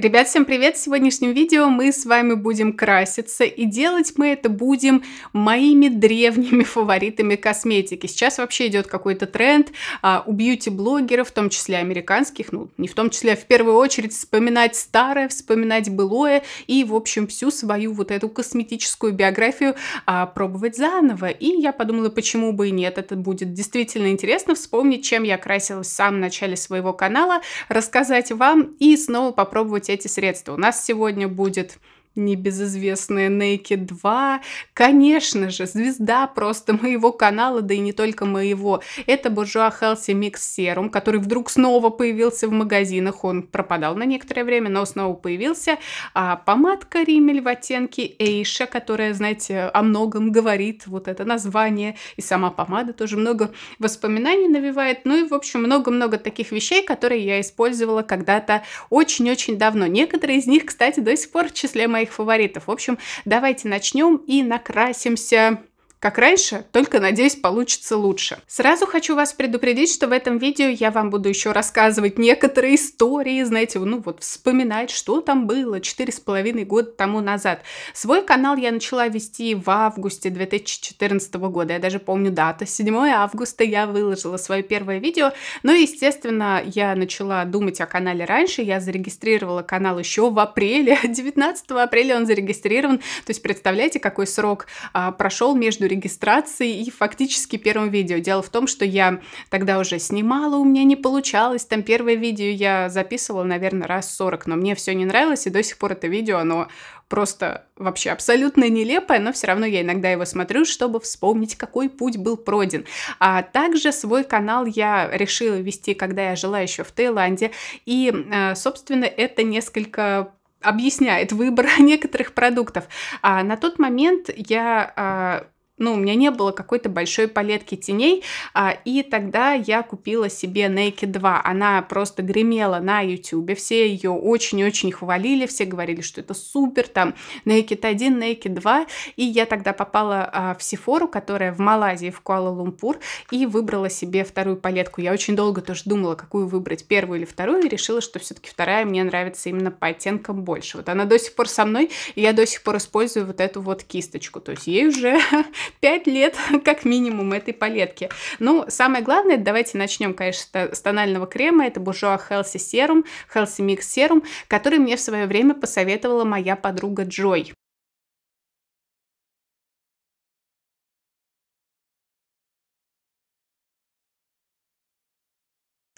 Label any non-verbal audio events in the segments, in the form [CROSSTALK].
Ребят, всем привет! В сегодняшнем видео мы с вами будем краситься, и делать мы это будем моими древними [LAUGHS] фаворитами косметики. Сейчас вообще идет какой-то тренд а, у бьюти-блогеров, в том числе американских, ну, не в том числе, а в первую очередь вспоминать старое, вспоминать былое, и, в общем, всю свою вот эту косметическую биографию а, пробовать заново. И я подумала, почему бы и нет, это будет действительно интересно вспомнить, чем я красилась в самом начале своего канала, рассказать вам и снова попробовать эти средства. У нас сегодня будет небезызвестная Naked 2. Конечно же, звезда просто моего канала, да и не только моего. Это Буржуа Healthy Mix Serum, который вдруг снова появился в магазинах. Он пропадал на некоторое время, но снова появился. А помадка Римель в оттенке Эйша, которая, знаете, о многом говорит. Вот это название. И сама помада тоже много воспоминаний навевает. Ну и, в общем, много-много таких вещей, которые я использовала когда-то очень-очень давно. Некоторые из них, кстати, до сих пор в числе моих моих фаворитов. В общем, давайте начнем и накрасимся как раньше, только, надеюсь, получится лучше. Сразу хочу вас предупредить, что в этом видео я вам буду еще рассказывать некоторые истории, знаете, ну вот вспоминать, что там было четыре с половиной года тому назад. Свой канал я начала вести в августе 2014 года, я даже помню дату, 7 августа я выложила свое первое видео, но, ну естественно, я начала думать о канале раньше, я зарегистрировала канал еще в апреле, 19 [LAUGHS] апреля он зарегистрирован, то есть представляете, какой срок а, прошел между регистрации и фактически первым видео. Дело в том, что я тогда уже снимала, у меня не получалось. Там первое видео я записывала, наверное, раз 40, но мне все не нравилось, и до сих пор это видео, оно просто вообще абсолютно нелепое, но все равно я иногда его смотрю, чтобы вспомнить, какой путь был пройден. А также свой канал я решила вести, когда я жила еще в Таиланде, и, э, собственно, это несколько объясняет выбор [LAUGHS] некоторых продуктов. А на тот момент я а, ну, у меня не было какой-то большой палетки теней, а, и тогда я купила себе Naked 2. Она просто гремела на YouTube, все ее очень-очень хвалили, все говорили, что это супер, там, Naked 1, Naked 2, и я тогда попала а, в Сифору, которая в Малайзии, в Куала-Лумпур, и выбрала себе вторую палетку. Я очень долго тоже думала, какую выбрать, первую или вторую, и решила, что все-таки вторая мне нравится именно по оттенкам больше. Вот она до сих пор со мной, и я до сих пор использую вот эту вот кисточку, то есть ей уже [LAUGHS] 5 лет [LAUGHS] как минимум этой палетки. Ну, самое главное, давайте начнем, конечно, с тонального крема. Это Bourjois Healthy Serum, Healthy Mix Serum, который мне в свое время посоветовала моя подруга Джой.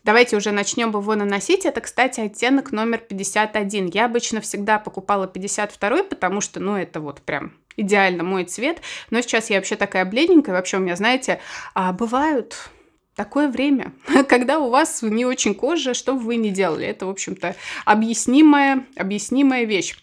Давайте уже начнем его наносить. Это, кстати, оттенок номер 51. Я обычно всегда покупала 52, потому что, ну, это вот прям идеально мой цвет. Но сейчас я вообще такая бледненькая. Вообще у меня, знаете, а, бывают такое время, [LAUGHS] когда у вас не очень кожа, что бы вы ни делали. Это, в общем-то, объяснимая, объяснимая вещь.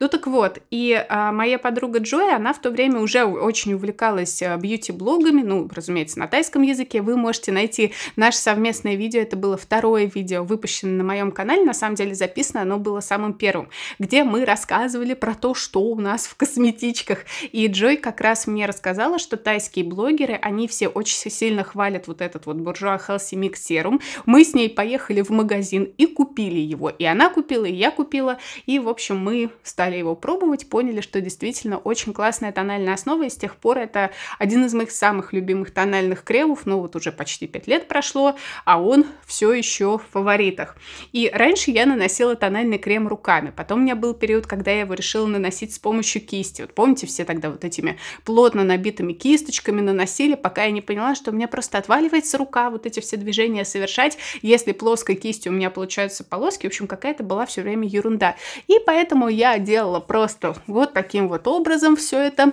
Ну так вот, и а, моя подруга Джоя, она в то время уже очень увлекалась а, бьюти-блогами, ну, разумеется, на тайском языке. Вы можете найти наше совместное видео, это было второе видео, выпущенное на моем канале, на самом деле записано, оно было самым первым, где мы рассказывали про то, что у нас в косметичках. И Джой как раз мне рассказала, что тайские блогеры, они все очень сильно хвалят вот этот вот вот Буржуа Хелси Микс Серум. Мы с ней поехали в магазин и купили его. И она купила, и я купила. И, в общем, мы стали его пробовать, поняли, что действительно очень классная тональная основа. И с тех пор это один из моих самых любимых тональных кремов. Ну, вот уже почти 5 лет прошло, а он все еще в фаворитах. И раньше я наносила тональный крем руками. Потом у меня был период, когда я его решила наносить с помощью кисти. Вот помните, все тогда вот этими плотно набитыми кисточками наносили, пока я не поняла, что у меня просто отваливается рука рука, вот эти все движения совершать. Если плоской кистью у меня получаются полоски, в общем, какая-то была все время ерунда. И поэтому я делала просто вот таким вот образом все это.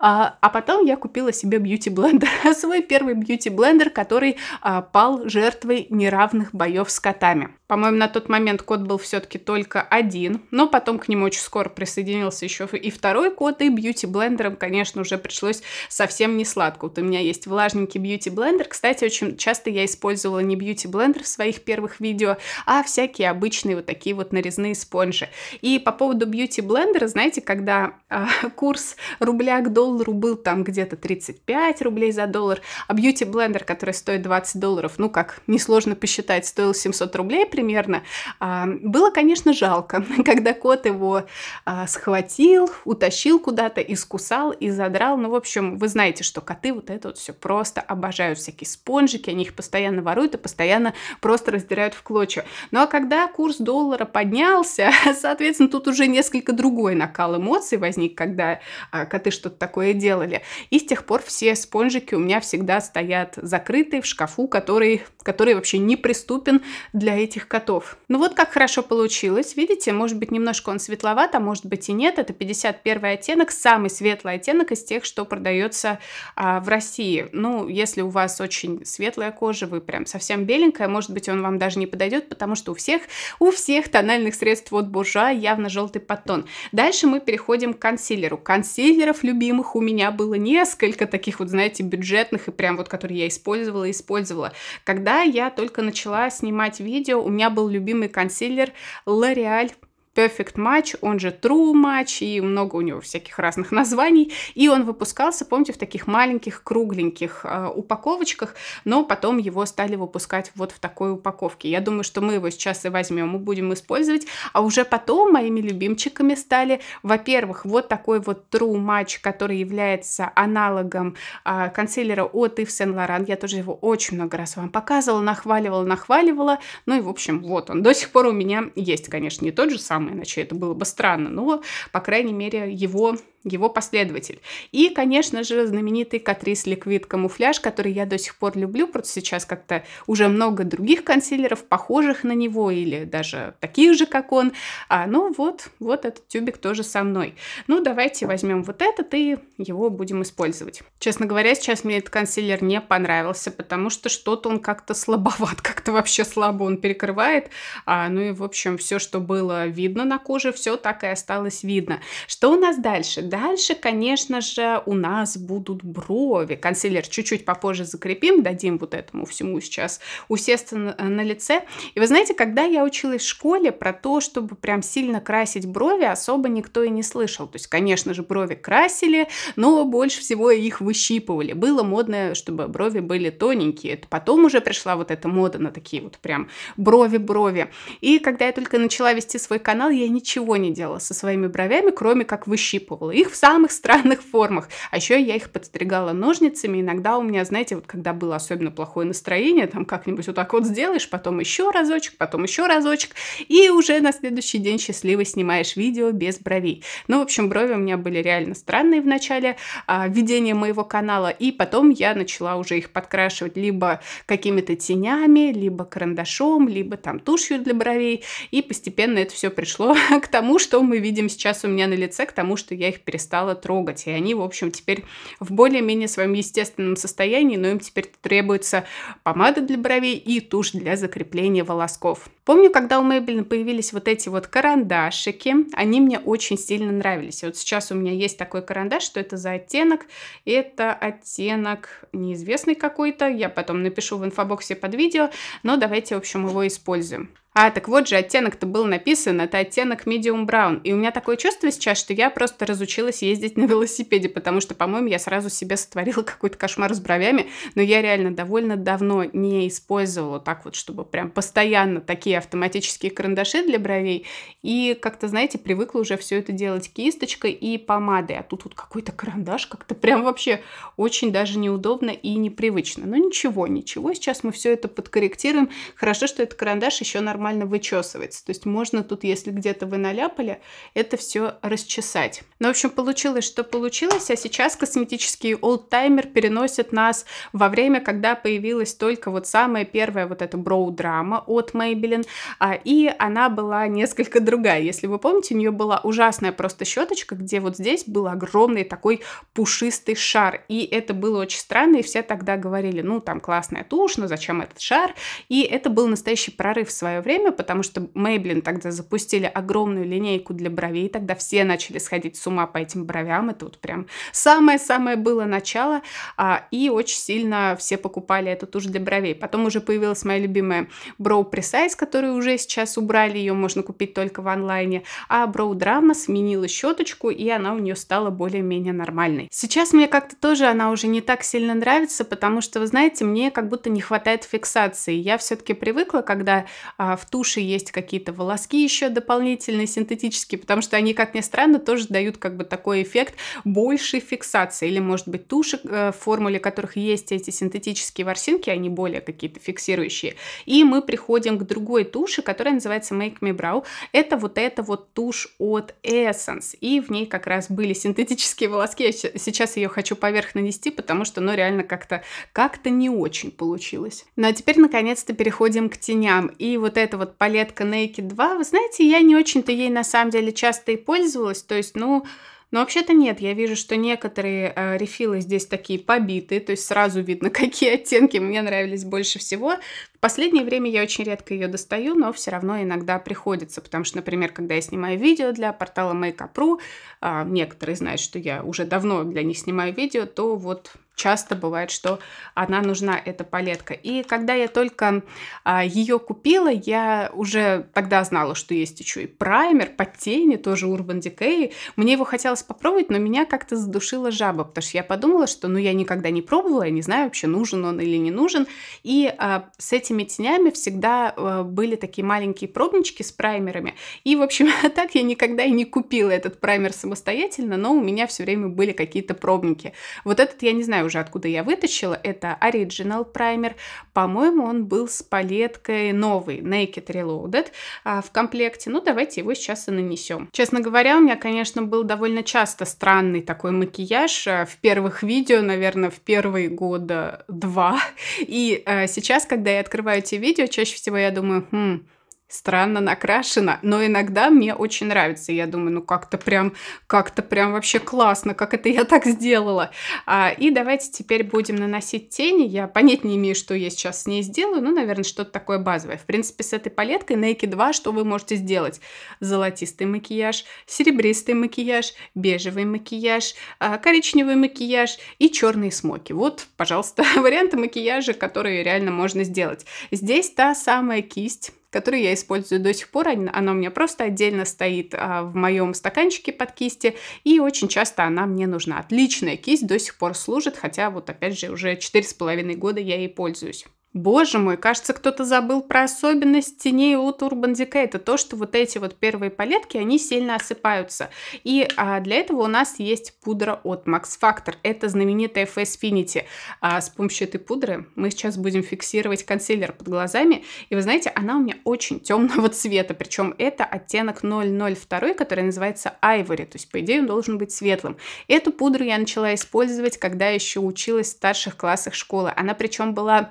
А, а потом я купила себе бьюти-блендер, [LAUGHS] свой первый бьюти-блендер, который а, пал жертвой неравных боев с котами. По-моему, на тот момент кот был все-таки только один, но потом к нему очень скоро присоединился еще и второй кот, и бьюти-блендером, конечно, уже пришлось совсем не сладко. Вот у меня есть влажненький бьюти-блендер. Кстати, очень часто я использовала не бьюти-блендер в своих первых видео, а всякие обычные вот такие вот нарезные спонжи. И по поводу бьюти-блендера, знаете, когда э, [LAUGHS] курс рубля к доллару был там где-то 35 рублей за доллар, а бьюти-блендер, который стоит 20 долларов, ну, как несложно посчитать, стоил 700 рублей примерно, э, было, конечно, жалко, [LAUGHS] когда кот его э, схватил, утащил куда-то, искусал и задрал. Ну, в общем, вы знаете, что коты вот это вот все просто обожают всякие спонжи, обидчики, они их постоянно воруют и постоянно просто раздирают в клочья. Ну а когда курс доллара поднялся, [LAUGHS] соответственно, тут уже несколько другой накал эмоций возник, когда а, коты что-то такое делали. И с тех пор все спонжики у меня всегда стоят закрытые в шкафу, который, который вообще неприступен для этих котов. Ну вот как хорошо получилось. Видите, может быть, немножко он светловат, а может быть и нет. Это 51 оттенок, самый светлый оттенок из тех, что продается а, в России. Ну, если у вас очень светлый светлая кожа, вы прям совсем беленькая, может быть, он вам даже не подойдет, потому что у всех, у всех тональных средств от буржуа явно желтый подтон. Дальше мы переходим к консилеру. Консилеров любимых у меня было несколько таких вот, знаете, бюджетных и прям вот, которые я использовала и использовала. Когда я только начала снимать видео, у меня был любимый консилер L'Oreal Perfect Match, он же True Match, и много у него всяких разных [LAUGHS] названий. И он выпускался, помните, в таких маленьких кругленьких э, упаковочках, но потом его стали выпускать вот в такой упаковке. Я думаю, что мы его сейчас и возьмем, и будем использовать. А уже потом моими любимчиками стали, во-первых, вот такой вот True Match, который является аналогом э, консилера от Yves Saint Laurent. Я тоже его очень много раз вам показывала, нахваливала, нахваливала. Ну и, в общем, вот он. До сих пор у меня есть, конечно, не тот же самый, иначе это было бы странно, но, по крайней мере, его его последователь. И, конечно же, знаменитый Катрис Ликвид камуфляж, который я до сих пор люблю, просто сейчас как-то уже много других консилеров, похожих на него или даже таких же, как он. А, ну вот, вот этот тюбик тоже со мной. Ну, давайте возьмем вот этот и его будем использовать. Честно говоря, сейчас мне этот консилер не понравился, потому что что-то он как-то слабоват, [LAUGHS] как-то вообще слабо он перекрывает. А, ну и, в общем, все, что было видно на коже, все так и осталось видно. Что у нас дальше? Дальше, конечно же, у нас будут брови. Консилер чуть-чуть попозже закрепим, дадим вот этому всему сейчас усесться э, на лице. И вы знаете, когда я училась в школе, про то, чтобы прям сильно красить брови, особо никто и не слышал. То есть, конечно же, брови красили, но больше всего их выщипывали. Было модно, чтобы брови были тоненькие. Это потом уже пришла вот эта мода на такие вот прям брови-брови. И когда я только начала вести свой канал, я ничего не делала со своими бровями, кроме как выщипывала их в самых странных формах. А еще я их подстригала ножницами. Иногда у меня, знаете, вот когда было особенно плохое настроение, там как-нибудь вот так вот сделаешь, потом еще разочек, потом еще разочек, и уже на следующий день счастливо снимаешь видео без бровей. Ну, в общем, брови у меня были реально странные в начале а, ведения моего канала, и потом я начала уже их подкрашивать либо какими-то тенями, либо карандашом, либо там тушью для бровей, и постепенно это все пришло [LAUGHS] к тому, что мы видим сейчас у меня на лице, к тому, что я их перестала трогать. И они, в общем, теперь в более-менее своем естественном состоянии, но им теперь требуется помада для бровей и тушь для закрепления волосков. Помню, когда у Мэйбелин появились вот эти вот карандашики, они мне очень сильно нравились. вот сейчас у меня есть такой карандаш, что это за оттенок? Это оттенок неизвестный какой-то, я потом напишу в инфобоксе под видео, но давайте, в общем, его используем а, так вот же, оттенок-то был написан, это оттенок medium brown. И у меня такое чувство сейчас, что я просто разучилась ездить на велосипеде, потому что, по-моему, я сразу себе сотворила какой-то кошмар с бровями, но я реально довольно давно не использовала так вот, чтобы прям постоянно такие автоматические карандаши для бровей. И как-то, знаете, привыкла уже все это делать кисточкой и помадой, а тут вот какой-то карандаш как-то прям вообще очень даже неудобно и непривычно. Но ничего, ничего, сейчас мы все это подкорректируем. Хорошо, что этот карандаш еще нормально нормально вычесывается. То есть можно тут, если где-то вы наляпали, это все расчесать. Ну, в общем, получилось, что получилось, а сейчас косметический олдтаймер переносит нас во время, когда появилась только вот самая первая вот эта броу-драма от Maybelline, а, и она была несколько другая. Если вы помните, у нее была ужасная просто щеточка, где вот здесь был огромный такой пушистый шар, и это было очень странно, и все тогда говорили, ну, там классная тушь, но зачем этот шар? И это был настоящий прорыв в свое время, время, потому что Мейблин тогда запустили огромную линейку для бровей, тогда все начали сходить с ума по этим бровям, это вот прям самое-самое было начало, а, и очень сильно все покупали эту тушь для бровей. Потом уже появилась моя любимая Brow Precise, которую уже сейчас убрали, ее можно купить только в онлайне, а Brow Drama сменила щеточку, и она у нее стала более-менее нормальной. Сейчас мне как-то тоже она уже не так сильно нравится, потому что, вы знаете, мне как будто не хватает фиксации. Я все-таки привыкла, когда а, в туши есть какие-то волоски еще дополнительные, синтетические, потому что они, как ни странно, тоже дают как бы такой эффект большей фиксации. Или, может быть, туши, э, в формуле которых есть эти синтетические ворсинки, они более какие-то фиксирующие. И мы приходим к другой туши, которая называется Make Me Brow. Это вот эта вот тушь от Essence. И в ней как раз были синтетические волоски. Я сейчас ее хочу поверх нанести, потому что, ну, реально как-то как-то не очень получилось. Ну, а теперь, наконец-то, переходим к теням. И вот это эта вот палетка Naked 2, вы знаете, я не очень-то ей на самом деле часто и пользовалась, то есть, ну, но ну, вообще-то нет, я вижу, что некоторые э, рефилы здесь такие побитые, то есть сразу видно, [LAUGHS] какие оттенки мне нравились больше всего. В последнее время я очень редко ее достаю, но все равно иногда приходится, потому что, например, когда я снимаю видео для портала Makeup.ru, э, а, некоторые знают, что я уже давно для них снимаю видео, то вот часто бывает, что она нужна, эта палетка. И когда я только а, ее купила, я уже тогда знала, что есть еще и праймер под тени, тоже Urban Decay. Мне его хотелось попробовать, но меня как-то задушила жаба, потому что я подумала, что ну я никогда не пробовала, я не знаю вообще, нужен он или не нужен. И а, с этими тенями всегда а, были такие маленькие пробнички с праймерами. И, в общем, [LAUGHS] так я никогда и не купила этот праймер самостоятельно, но у меня все время были какие-то пробники. Вот этот, я не знаю, уже откуда я вытащила, это Original праймер. По-моему, он был с палеткой новый, Naked Reloaded, а, в комплекте. Ну, давайте его сейчас и нанесем. Честно говоря, у меня, конечно, был довольно часто странный такой макияж а, в первых видео, наверное, в первые года два. И а, сейчас, когда я открываю эти видео, чаще всего я думаю, хм, странно накрашена, но иногда мне очень нравится. Я думаю, ну как-то прям, как-то прям вообще классно, как это я так сделала. А, и давайте теперь будем наносить тени. Я понять не имею, что я сейчас с ней сделаю, но наверное, что-то такое базовое. В принципе, с этой палеткой Naked 2 что вы можете сделать? Золотистый макияж, серебристый макияж, бежевый макияж, а, коричневый макияж и черные смоки. Вот, пожалуйста, [LAUGHS] варианты макияжа, которые реально можно сделать. Здесь та самая кисть, который я использую до сих пор. Она у меня просто отдельно стоит а, в моем стаканчике под кисти, и очень часто она мне нужна. Отличная кисть до сих пор служит, хотя вот опять же уже 4,5 года я ей пользуюсь. Боже мой, кажется, кто-то забыл про особенность теней от Urban Decay. Это то, что вот эти вот первые палетки, они сильно осыпаются. И а, для этого у нас есть пудра от Max Factor. Это знаменитая FS Finity. А, с помощью этой пудры мы сейчас будем фиксировать консилер под глазами. И вы знаете, она у меня очень темного цвета. Причем это оттенок 002, который называется Ivory. То есть, по идее, он должен быть светлым. Эту пудру я начала использовать, когда еще училась в старших классах школы. Она причем была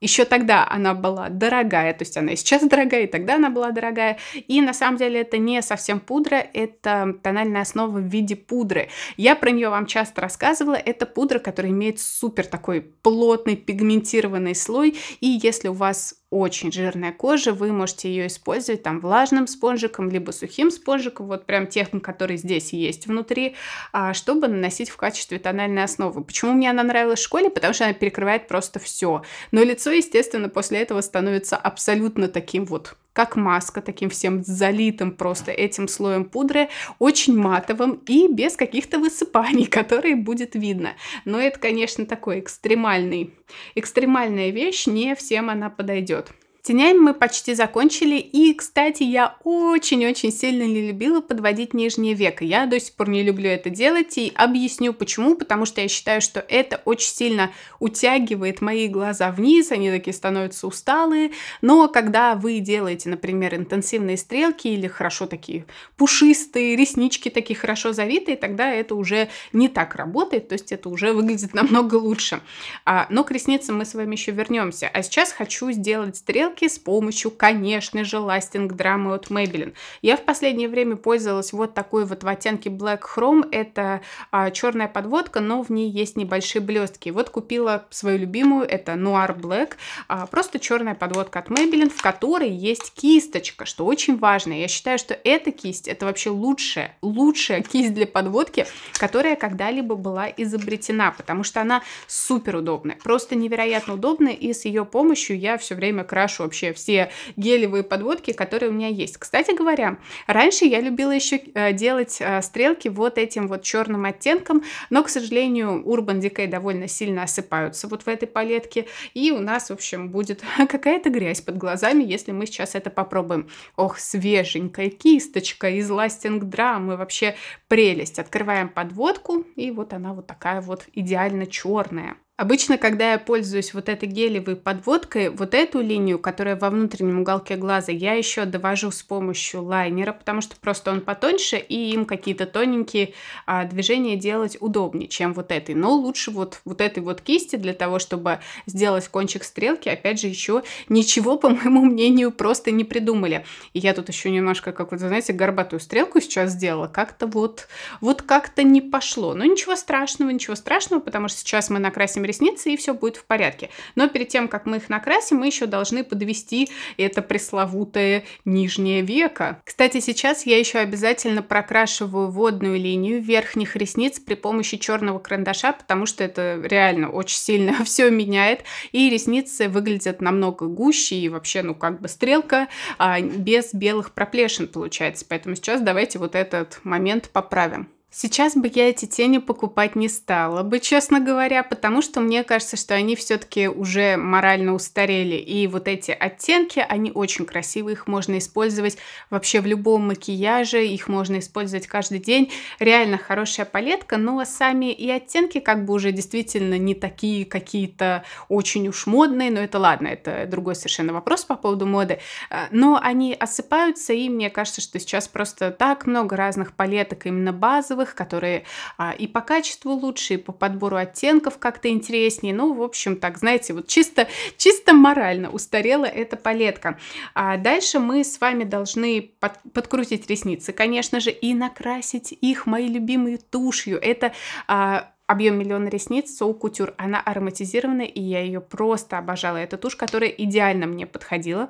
еще тогда она была дорогая, то есть она и сейчас дорогая, и тогда она была дорогая. И на самом деле это не совсем пудра, это тональная основа в виде пудры. Я про нее вам часто рассказывала. Это пудра, которая имеет супер такой плотный пигментированный слой. И если у вас очень жирная кожа, вы можете ее использовать там влажным спонжиком, либо сухим спонжиком, вот прям тех, который здесь есть внутри, а, чтобы наносить в качестве тональной основы. Почему мне она нравилась в школе? Потому что она перекрывает просто все. Но лицо, естественно, после этого становится абсолютно таким вот как маска, таким всем залитым просто этим слоем пудры, очень матовым и без каких-то высыпаний, [LAUGHS] которые будет видно. Но это, конечно, такой экстремальный, экстремальная вещь, не всем она подойдет. Тенями мы почти закончили, и, кстати, я очень-очень сильно не любила подводить нижнее веко. Я до сих пор не люблю это делать, и объясню почему, потому что я считаю, что это очень сильно утягивает мои глаза вниз, они такие становятся усталые, но когда вы делаете, например, интенсивные стрелки или хорошо такие пушистые, реснички такие хорошо завитые, тогда это уже не так работает, то есть это уже выглядит [LAUGHS] намного лучше. А, но к ресницам мы с вами еще вернемся, а сейчас хочу сделать стрелки, подарки с помощью, конечно же, ластинг драмы от Maybelline. Я в последнее время пользовалась вот такой вот в оттенке Black Chrome. Это а, черная подводка, но в ней есть небольшие блестки. Вот купила свою любимую, это Noir Black. А, просто черная подводка от Maybelline, в которой есть кисточка, что очень важно. Я считаю, что эта кисть, это вообще лучшая, лучшая кисть для подводки, которая когда-либо была изобретена, потому что она супер удобная, просто невероятно удобная, и с ее помощью я все время крашу вообще все гелевые подводки, которые у меня есть. Кстати говоря, раньше я любила еще э, делать э, стрелки вот этим вот черным оттенком, но, к сожалению, Urban Decay довольно сильно осыпаются вот в этой палетке, и у нас, в общем, будет [LAUGHS] какая-то грязь под глазами, если мы сейчас это попробуем. Ох, свеженькая кисточка из ластинг драмы, вообще прелесть. Открываем подводку, и вот она вот такая вот идеально черная. Обычно, когда я пользуюсь вот этой гелевой подводкой, вот эту линию, которая во внутреннем уголке глаза, я еще довожу с помощью лайнера, потому что просто он потоньше, и им какие-то тоненькие а, движения делать удобнее, чем вот этой. Но лучше вот, вот этой вот кисти для того, чтобы сделать кончик стрелки. Опять же, еще ничего, по моему мнению, просто не придумали. И я тут еще немножко, как вы знаете, горбатую стрелку сейчас сделала. Как-то вот, вот как-то не пошло. Но ничего страшного, ничего страшного, потому что сейчас мы накрасим ресницы, и все будет в порядке. Но перед тем, как мы их накрасим, мы еще должны подвести это пресловутое нижнее веко. Кстати, сейчас я еще обязательно прокрашиваю водную линию верхних ресниц при помощи черного карандаша, потому что это реально очень сильно [LAUGHS] все меняет, и ресницы выглядят намного гуще, и вообще, ну, как бы стрелка а, без белых проплешин получается. Поэтому сейчас давайте вот этот момент поправим. Сейчас бы я эти тени покупать не стала бы, честно говоря, потому что мне кажется, что они все-таки уже морально устарели. И вот эти оттенки, они очень красивые, их можно использовать вообще в любом макияже, их можно использовать каждый день. Реально хорошая палетка, но сами и оттенки как бы уже действительно не такие какие-то очень уж модные, но это ладно, это другой совершенно вопрос по поводу моды. А, но они осыпаются, и мне кажется, что сейчас просто так много разных палеток именно базовых, белых, которые а, и по качеству лучше, и по подбору оттенков как-то интереснее. Ну, в общем, так, знаете, вот чисто, чисто морально устарела эта палетка. А дальше мы с вами должны под, подкрутить ресницы, конечно же, и накрасить их моей любимой тушью. Это а, объем миллиона ресниц Soul Couture. Она ароматизированная, и я ее просто обожала. Это тушь, которая идеально мне подходила.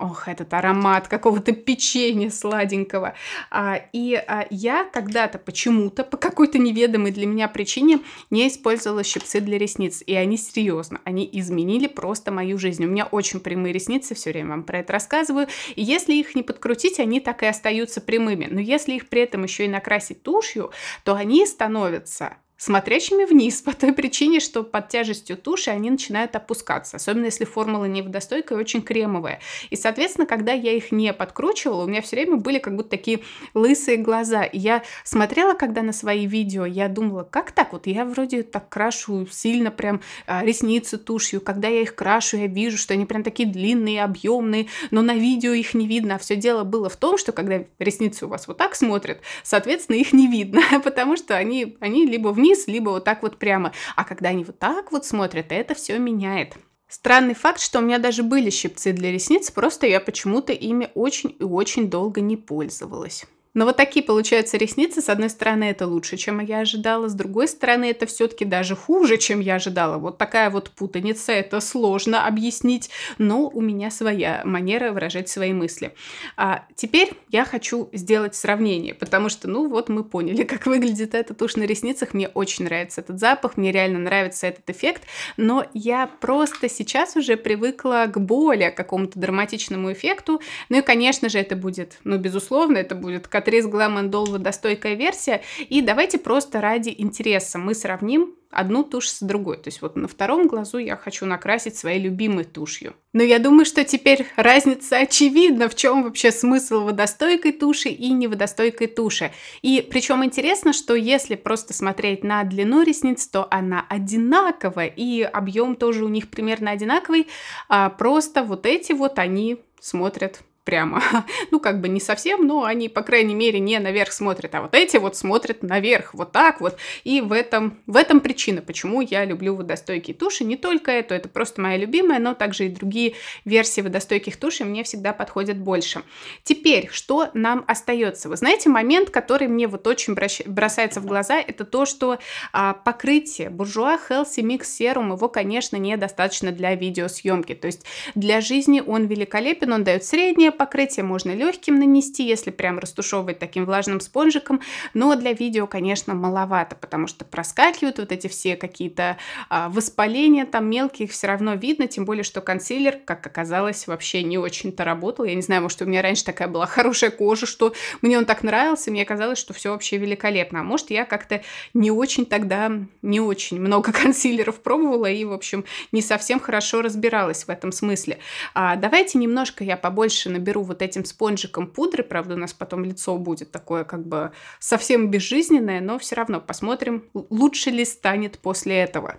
Ох, этот аромат какого-то печенья сладенького. А, и а, я когда-то почему-то, по какой-то неведомой для меня причине, не использовала щипцы для ресниц. И они серьезно, они изменили просто мою жизнь. У меня очень прямые ресницы, все время вам про это рассказываю. И если их не подкрутить, они так и остаются прямыми. Но если их при этом еще и накрасить тушью, то они становятся смотрящими вниз по той причине, что под тяжестью туши они начинают опускаться, особенно если формула невдостойкая и очень кремовая. И, соответственно, когда я их не подкручивала, у меня все время были как будто такие лысые глаза. И я смотрела, когда на свои видео, я думала, как так? Вот я вроде так крашу сильно прям а, ресницы тушью. Когда я их крашу, я вижу, что они прям такие длинные, объемные, но на видео их не видно. А все дело было в том, что когда ресницы у вас вот так смотрят, соответственно, их не видно, [LAUGHS] потому что они, они либо вниз вниз, либо вот так вот прямо. А когда они вот так вот смотрят, это все меняет. Странный факт, что у меня даже были щипцы для ресниц, просто я почему-то ими очень и очень долго не пользовалась. Но вот такие получаются ресницы. С одной стороны, это лучше, чем я ожидала. С другой стороны, это все-таки даже хуже, чем я ожидала. Вот такая вот путаница. Это сложно объяснить. Но у меня своя манера выражать свои мысли. А теперь я хочу сделать сравнение. Потому что, ну вот, мы поняли, [LAUGHS] как выглядит эта тушь на ресницах. Мне очень нравится этот запах. Мне реально нравится этот эффект. Но я просто сейчас уже привыкла к более какому-то драматичному эффекту. Ну и, конечно же, это будет, ну, безусловно, это будет Catrice Glam and водостойкая версия. И давайте просто ради интереса мы сравним одну тушь с другой. То есть вот на втором глазу я хочу накрасить своей любимой тушью. Но я думаю, что теперь разница очевидна, в чем вообще смысл водостойкой туши и неводостойкой туши. И причем интересно, что если просто смотреть на длину ресниц, то она одинаковая и объем тоже у них примерно одинаковый, а просто вот эти вот они смотрят прямо, [LAUGHS] ну, как бы не совсем, но они, по крайней мере, не наверх смотрят, а вот эти вот смотрят наверх, вот так вот. И в этом, в этом причина, почему я люблю водостойкие туши. Не только эту, это просто моя любимая, но также и другие версии водостойких тушей мне всегда подходят больше. Теперь, что нам остается? Вы знаете, момент, который мне вот очень бросается в глаза, это то, что а, покрытие Буржуа Healthy Mix Serum, его, конечно, недостаточно для видеосъемки. То есть для жизни он великолепен, он дает среднее Нижнее покрытие можно легким нанести, если прям растушевывать таким влажным спонжиком, но для видео, конечно, маловато, потому что проскакивают вот эти все какие-то а, воспаления там мелкие, их все равно видно, тем более, что консилер, как оказалось, вообще не очень-то работал. Я не знаю, может, у меня раньше такая была хорошая кожа, что мне он так нравился, мне казалось, что все вообще великолепно. А может, я как-то не очень тогда, не очень много [LAUGHS] консилеров пробовала и, в общем, не совсем хорошо разбиралась в этом смысле. А, давайте немножко я побольше наберу наберу вот этим спонжиком пудры, правда, у нас потом лицо будет такое как бы совсем безжизненное, но все равно посмотрим, лучше ли станет после этого.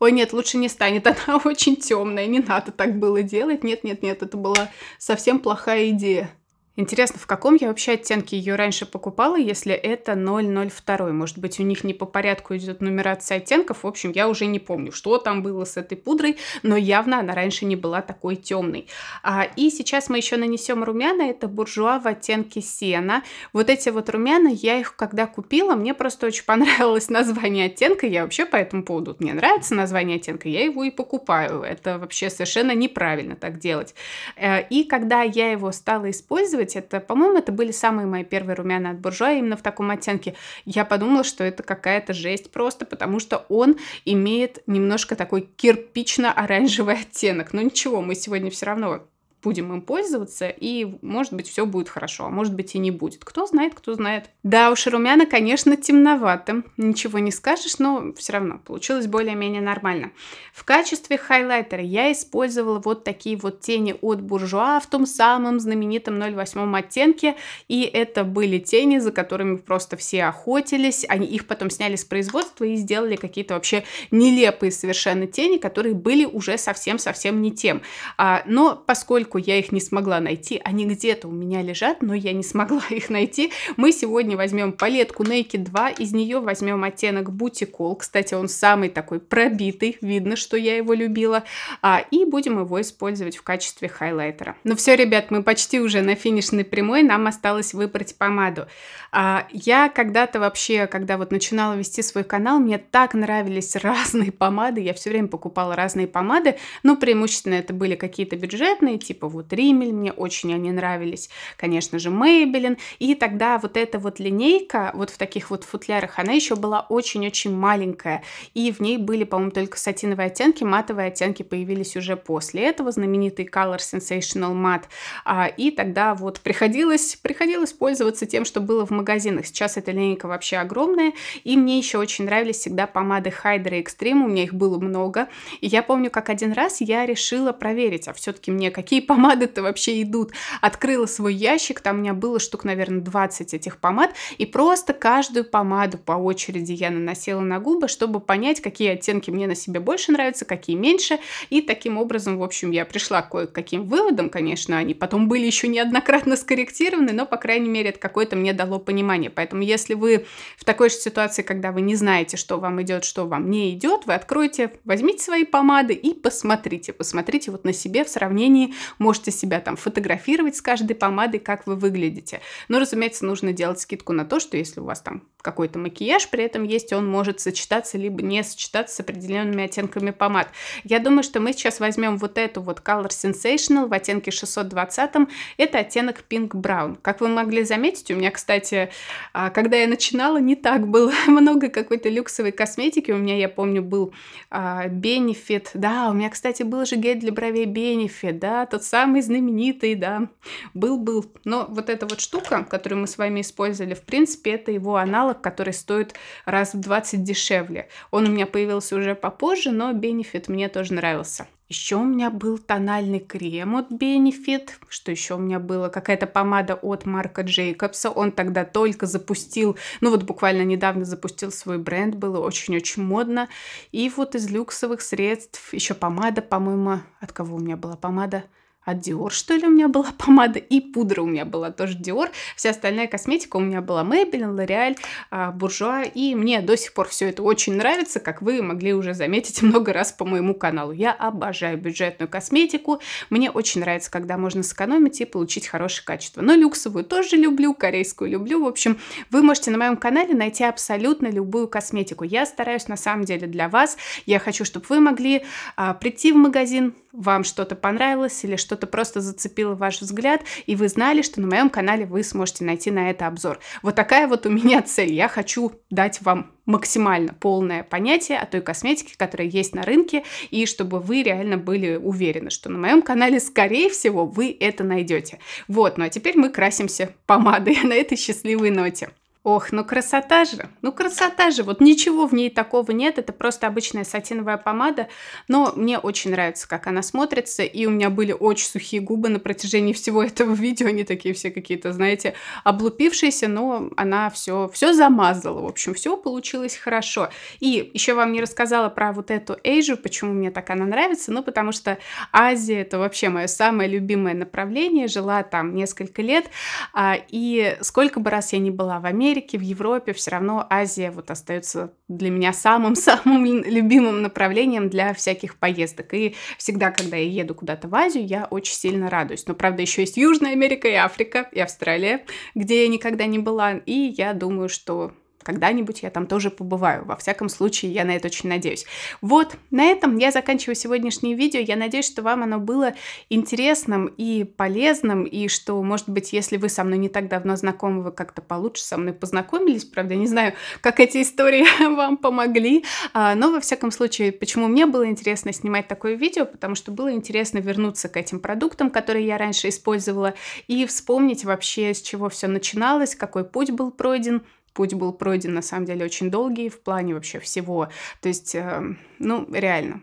Ой, нет, лучше не станет, [LAUGHS] она очень темная, не надо так было делать. Нет, нет, нет, это была совсем плохая идея. Интересно, в каком я вообще оттенке ее раньше покупала, если это 002? Может быть, у них не по порядку идет нумерация оттенков. В общем, я уже не помню, что там было с этой пудрой, но явно она раньше не была такой темной. А, и сейчас мы еще нанесем румяна. Это буржуа в оттенке сена. Вот эти вот румяна, я их когда купила, мне просто очень понравилось [LAUGHS] название оттенка. Я вообще по этому поводу, мне нравится название оттенка, я его и покупаю. Это вообще совершенно неправильно так делать. Э, и когда я его стала использовать, использовать. Это, по-моему, это были самые мои первые румяна от буржуа именно в таком оттенке. Я подумала, что это какая-то жесть просто, потому что он имеет немножко такой кирпично-оранжевый оттенок. Но ничего, мы сегодня все равно будем им пользоваться, и, может быть, все будет хорошо, а может быть и не будет. Кто знает, кто знает. Да, уж румяна, конечно, темновато, ничего не скажешь, но все равно получилось более-менее нормально. В качестве хайлайтера я использовала вот такие вот тени от Буржуа в том самом знаменитом 0,8 оттенке, и это были тени, за которыми просто все охотились, они их потом сняли с производства и сделали какие-то вообще нелепые совершенно тени, которые были уже совсем-совсем не тем. А, но поскольку поскольку я их не смогла найти. Они где-то у меня лежат, но я не смогла [LAUGHS] их найти. Мы сегодня возьмем палетку Naked 2, из нее возьмем оттенок Booty Кстати, он самый такой пробитый, видно, что я его любила. А, и будем его использовать в качестве хайлайтера. Ну все, ребят, мы почти уже на финишной прямой, нам осталось выбрать помаду. А, я когда-то вообще, когда вот начинала вести свой канал, мне так нравились [LAUGHS] разные помады, я все время покупала разные помады, но ну, преимущественно это были какие-то бюджетные, типа типа вот Римель, мне очень они нравились, конечно же, Мейбелин. И тогда вот эта вот линейка, вот в таких вот футлярах, она еще была очень-очень маленькая, и в ней были, по-моему, только сатиновые оттенки, матовые оттенки появились уже после этого, знаменитый Color Sensational Matte, а, и тогда вот приходилось, приходилось пользоваться тем, что было в магазинах. Сейчас эта линейка вообще огромная, и мне еще очень нравились всегда помады Hydra Extreme, у меня их было много, и я помню, как один раз я решила проверить, а все-таки мне какие помады-то вообще идут. Открыла свой ящик, там у меня было штук, наверное, 20 этих помад, и просто каждую помаду по очереди я наносила на губы, чтобы понять, какие оттенки мне на себе больше нравятся, какие меньше, и таким образом, в общем, я пришла к кое-каким выводам, конечно, они потом были еще неоднократно скорректированы, но, по крайней мере, это какое-то мне дало понимание. Поэтому, если вы в такой же ситуации, когда вы не знаете, что вам идет, что вам не идет, вы откроете, возьмите свои помады и посмотрите. Посмотрите вот на себе в сравнении можете себя там фотографировать с каждой помадой, как вы выглядите. Но, разумеется, нужно делать скидку на то, что если у вас там какой-то макияж при этом есть, он может сочетаться либо не сочетаться с определенными оттенками помад. Я думаю, что мы сейчас возьмем вот эту вот Color Sensational в оттенке 620. Это оттенок Pink Brown. Как вы могли заметить, у меня, кстати, а, когда я начинала, не так было [LAUGHS] много какой-то люксовой косметики. У меня, я помню, был а, Benefit. Да, у меня, кстати, был же гель для бровей Benefit, да, тот самый знаменитый, да, был-был. Но вот эта вот штука, которую мы с вами использовали, в принципе, это его аналог, который стоит раз в 20 дешевле. Он у меня появился уже попозже, но бенефит мне тоже нравился. Еще у меня был тональный крем от Benefit. Что еще у меня было? Какая-то помада от Марка Джейкобса. Он тогда только запустил, ну вот буквально недавно запустил свой бренд. Было очень-очень модно. И вот из люксовых средств еще помада, по-моему, от кого у меня была помада? от а Dior, что ли, у меня была [LAUGHS] помада, и пудра у меня была тоже Dior, вся остальная косметика у меня была Maybelline, L'Oreal, Буржуа, и мне до сих пор все это очень нравится, как вы могли уже заметить [LAUGHS] много раз по моему каналу. Я обожаю бюджетную косметику, мне очень нравится, когда можно сэкономить и получить хорошее качество. Но люксовую тоже люблю, корейскую люблю, в общем, вы можете на моем канале найти абсолютно любую косметику. Я стараюсь на самом деле для вас, я хочу, чтобы вы могли а, прийти в магазин, вам что-то понравилось или что-то просто зацепило ваш взгляд, и вы знали, что на моем канале вы сможете найти на это обзор. Вот такая вот у меня цель. Я хочу дать вам максимально полное понятие о той косметике, которая есть на рынке, и чтобы вы реально были уверены, что на моем канале, скорее всего, вы это найдете. Вот, ну а теперь мы красимся помадой [LAUGHS] на этой счастливой ноте. Ох, ну красота же, ну красота же, вот ничего в ней такого нет, это просто обычная сатиновая помада, но мне очень нравится, как она смотрится, и у меня были очень сухие губы на протяжении всего этого видео, они такие все какие-то, знаете, облупившиеся, но она все, все замазала, в общем, все получилось хорошо. И еще вам не рассказала про вот эту Эйжу, почему мне так она нравится, ну потому что Азия это вообще мое самое любимое направление, жила там несколько лет, а, и сколько бы раз я ни была в Америке, Америке, в Европе, все равно Азия вот остается для меня самым-самым [LAUGHS] любимым направлением для всяких поездок. И всегда, когда я еду куда-то в Азию, я очень сильно радуюсь. Но, правда, еще есть Южная Америка и Африка, и Австралия, где я никогда не была. И я думаю, что когда-нибудь я там тоже побываю. Во всяком случае, я на это очень надеюсь. Вот, на этом я заканчиваю сегодняшнее видео. Я надеюсь, что вам оно было интересным и полезным, и что, может быть, если вы со мной не так давно знакомы, вы как-то получше со мной познакомились. Правда, не знаю, как эти истории [LAUGHS] вам помогли, а, но, во всяком случае, почему мне было интересно снимать такое видео, потому что было интересно вернуться к этим продуктам, которые я раньше использовала, и вспомнить вообще, с чего все начиналось, какой путь был пройден, путь был пройден, на самом деле, очень долгий в плане вообще всего. То есть, эм, ну, реально,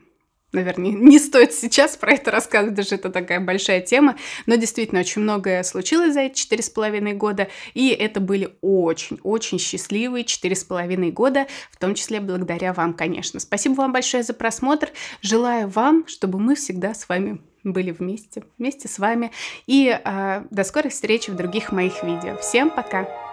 наверное, не стоит сейчас про это рассказывать, даже это такая большая тема, но действительно очень многое случилось за эти четыре с половиной года, и это были очень-очень счастливые четыре с половиной года, в том числе благодаря вам, конечно. Спасибо вам большое за просмотр, желаю вам, чтобы мы всегда с вами были вместе, вместе с вами, и э, до скорых встреч в других моих видео. Всем пока!